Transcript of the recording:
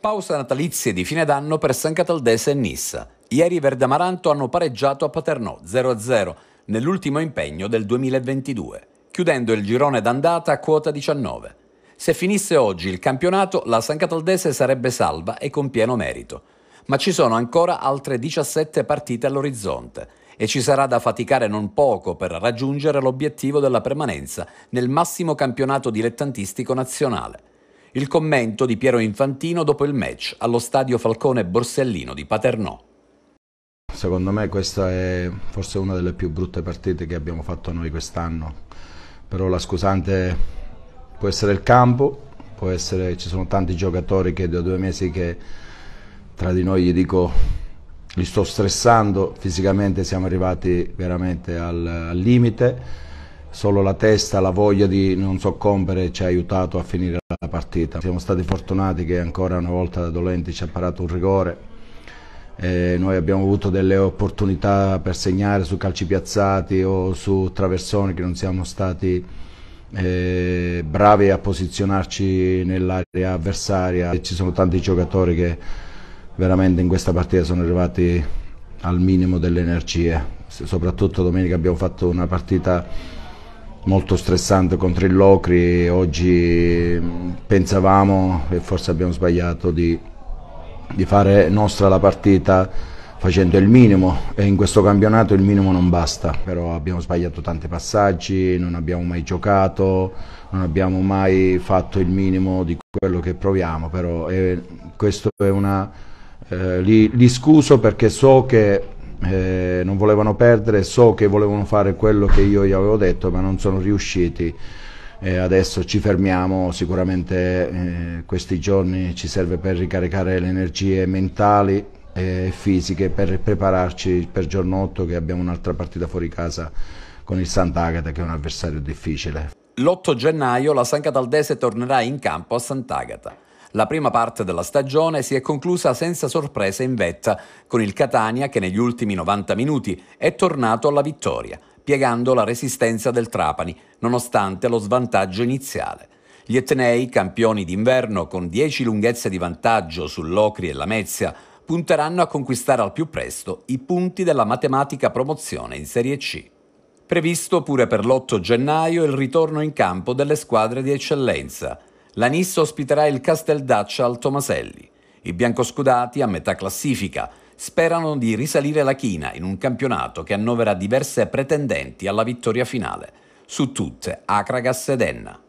Pausa natalizia di fine d'anno per San Cataldese e Nissa. Ieri i Verde Amaranto hanno pareggiato a Paternò 0-0 nell'ultimo impegno del 2022, chiudendo il girone d'andata a quota 19. Se finisse oggi il campionato, la San Cataldese sarebbe salva e con pieno merito. Ma ci sono ancora altre 17 partite all'orizzonte e ci sarà da faticare non poco per raggiungere l'obiettivo della permanenza nel massimo campionato dilettantistico nazionale. Il commento di Piero Infantino dopo il match allo stadio Falcone Borsellino di Paternò. Secondo me questa è forse una delle più brutte partite che abbiamo fatto noi quest'anno, però la scusante può essere il campo, può essere, ci sono tanti giocatori che da due mesi che tra di noi gli dico li sto stressando, fisicamente siamo arrivati veramente al, al limite solo la testa, la voglia di non soccombere ci ha aiutato a finire la partita. Siamo stati fortunati che ancora una volta Dolenti ci ha parato un rigore. Eh, noi abbiamo avuto delle opportunità per segnare su calci piazzati o su traversoni che non siamo stati eh, bravi a posizionarci nell'area avversaria. Ci sono tanti giocatori che veramente in questa partita sono arrivati al minimo delle energie. Soprattutto domenica abbiamo fatto una partita molto stressante contro il Locri. Oggi mm, pensavamo e forse abbiamo sbagliato di, di, fare nostra la partita facendo il minimo e in questo campionato il minimo non basta, però abbiamo sbagliato tanti passaggi, non abbiamo mai giocato, non abbiamo mai fatto il minimo di quello che proviamo, però è, eh, questo è una... Eh, li, li scuso perché so che eh, non volevano perdere, so che volevano fare quello che io gli avevo detto, ma non sono riusciti. Eh, adesso ci fermiamo, sicuramente eh, questi giorni ci serve per ricaricare le energie mentali e fisiche per prepararci per giorno 8 che abbiamo un'altra partita fuori casa con il Sant'Agata che è un avversario difficile. L'8 gennaio la San Cataldese tornerà in campo a Sant'Agata. La prima parte della stagione si è conclusa senza sorprese in vetta, con il Catania che negli ultimi 90 minuti è tornato alla vittoria, piegando la resistenza del Trapani, nonostante lo svantaggio iniziale. Gli Etnei, campioni d'inverno con 10 lunghezze di vantaggio sull'Ocri e Lamezia, punteranno a conquistare al più presto i punti della matematica promozione in Serie C. Previsto pure per l'8 gennaio il ritorno in campo delle squadre di eccellenza. La Nice ospiterà il Casteldaccia al Tomaselli. I biancoscudati, a metà classifica, sperano di risalire la china in un campionato che annovera diverse pretendenti alla vittoria finale, su tutte Acragas ed Enna.